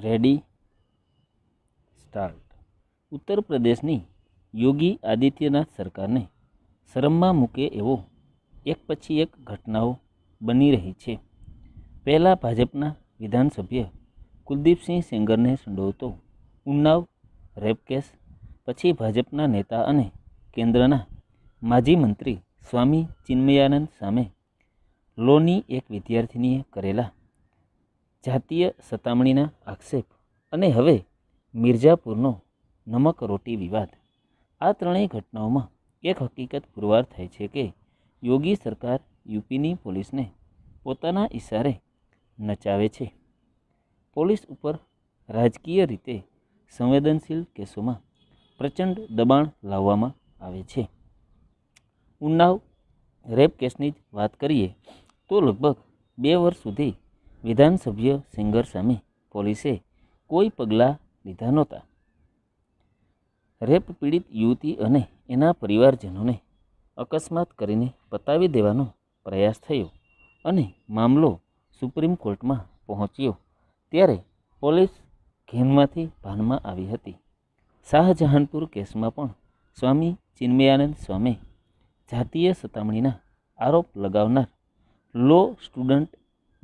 ready start ઉત્તર પ્રદેશની યોગી આદિત્યનાથ સરકારને શરમમાં મૂકે એવો એક પછી એક ઘટનાઓ બની રહી છે પહેલાં ભાજપના વિધાનસભ્ય કુલદીપસિંહ સેંગરને સંડોવતો ઉન્નાવ રેપ કેસ પછી ભાજપના નેતા અને કેન્દ્રના માજી મંત્રી સ્વામી ચિન્મયાનંદ સામે લોની એક વિદ્યાર્થીનીએ કરેલા જાતીય સતામણીના આક્ષેપ અને હવે મિર્જાપુરનો નમક રોટી વિવાદ આ ત્રણેય ઘટનાઓમાં એક હકીકત પુરવાર થાય છે કે યોગી સરકાર યુપીની પોલીસને પોતાના ઇશારે નચાવે છે પોલીસ ઉપર રાજકીય રીતે સંવેદનશીલ કેસોમાં પ્રચંડ દબાણ લાવવામાં આવે છે ઉન્નાવ રેપ કેસની જ વાત કરીએ તો લગભગ બે વર્ષ સુધી વિધાનસભ્ય સિંગર સામે પોલીસે કોઈ પગલાં લીધા નહોતા રેપ પીડિત યુવતી અને એના પરિવારજનોને અકસ્માત કરીને પતાવી દેવાનો પ્રયાસ થયો અને મામલો સુપ્રીમ કોર્ટમાં પહોંચ્યો ત્યારે પોલીસ ઘેનમાંથી ભાનમાં આવી હતી શાહજહાનપુર કેસમાં પણ સ્વામી ચિન્મયાનંદ સ્વામી જાતીય સતામણીના આરોપ લગાવનાર લો સ્ટુડન્ટ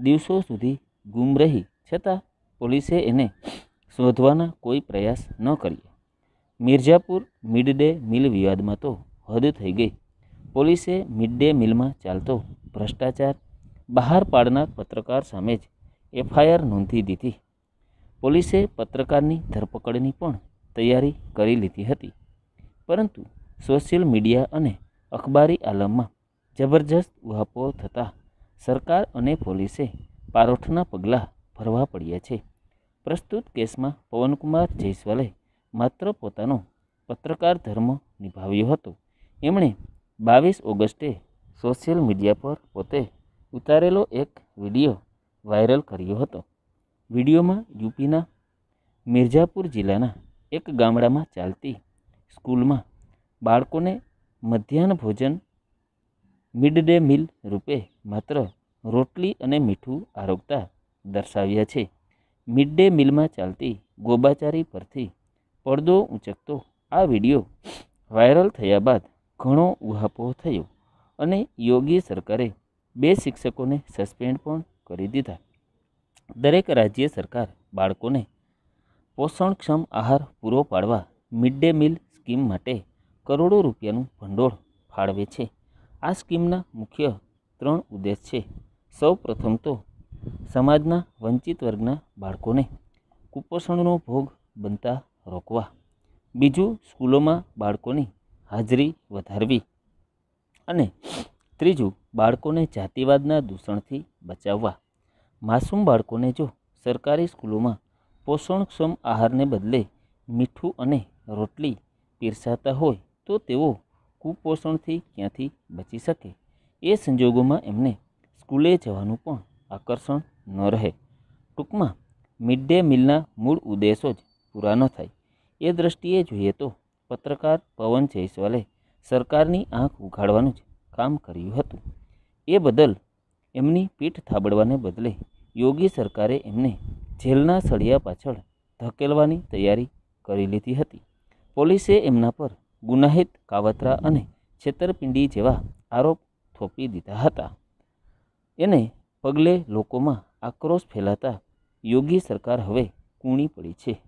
દિવસો સુધી ગુમ રહી છતાં પોલીસે એને શોધવાના કોઈ પ્રયાસ ન કર્યા મિર્જાપુર મિડ ડે મિલ વિવાદમાં તો હદ થઈ ગઈ પોલીસે મિડ ડે મિલમાં ચાલતો ભ્રષ્ટાચાર બહાર પાડનાર પત્રકાર સામે જ એફઆઈઆર નોંધી દીધી પોલીસે પત્રકારની ધરપકડની પણ તૈયારી કરી લીધી હતી પરંતુ સોશિયલ મીડિયા અને અખબારી આલમમાં જબરજસ્ત ઉહાપો થતાં સરકાર અને પોલીસે પારોઠના પગલાં ભરવા પડ્યા છે પ્રસ્તુત કેસમાં પવનકુમાર જયસ્વાલે માત્ર પોતાનો પત્રકાર ધર્મ નિભાવ્યો હતો એમણે બાવીસ ઓગસ્ટે સોશિયલ મીડિયા પર પોતે ઉતારેલો એક વિડીયો વાયરલ કર્યો હતો વિડીયોમાં યુપીના મિર્ઝાપુર જિલ્લાના એક ગામડામાં ચાલતી સ્કૂલમાં બાળકોને મધ્યાહન ભોજન મિડ ડે મીલ રૂપે માત્ર રોટલી અને મીઠું આરોગતા દર્શાવ્યા છે મિડ ડે મીલમાં ચાલતી ગોબાચારી પરથી પડદો ઊંચકતો આ વિડીયો વાયરલ થયા બાદ ઘણો ઉહાપોહ થયો અને યોગી સરકારે બે શિક્ષકોને સસ્પેન્ડ પણ કરી દીધા દરેક રાજ્ય સરકાર બાળકોને પોષણક્ષમ આહાર પૂરો પાડવા મિડ ડે મીલ સ્કીમ માટે કરોડો રૂપિયાનું ભંડોળ ફાળવે છે આ સ્કીમના મુખ્ય ત્રણ ઉદ્દેશ છે સૌ પ્રથમ તો સમાજના વંચિત વર્ગના બાળકોને કુપોષણનો ભોગ બનતા રોકવા બીજું સ્કૂલોમાં બાળકોની હાજરી વધારવી અને ત્રીજું બાળકોને જાતિવાદના દૂષણથી બચાવવા માસૂમ બાળકોને જો સરકારી સ્કૂલોમાં પોષણક્ષમ આહારને બદલે મીઠું અને રોટલી પીરસાતા હોય તો તેઓ કુપોષણથી ક્યાંથી બચી શકે એ સંજોગોમાં એમને સ્કૂલે જવાનું પણ આકર્ષણ ન રહે ટૂંકમાં મિડ ડે મીલના મૂળ ઉદ્દેશો જ પૂરા ન થાય એ દ્રષ્ટિએ જોઈએ તો પત્રકાર પવન જયસ્વાલે સરકારની આંખ ઉઘાડવાનું જ કામ કર્યું હતું એ બદલ એમની પીઠ થાબડવાને બદલે યોગી સરકારે એમને જેલના સળિયા પાછળ ધકેલવાની તૈયારી કરી લીધી હતી પોલીસે એમના પર ગુનાહિત કાવતરા અને છેતરપિંડી જેવા આરોપ થોપી દીધા હતા એને પગલે લોકોમાં આક્રોશ ફેલાતા યોગી સરકાર હવે કૂણી પડી છે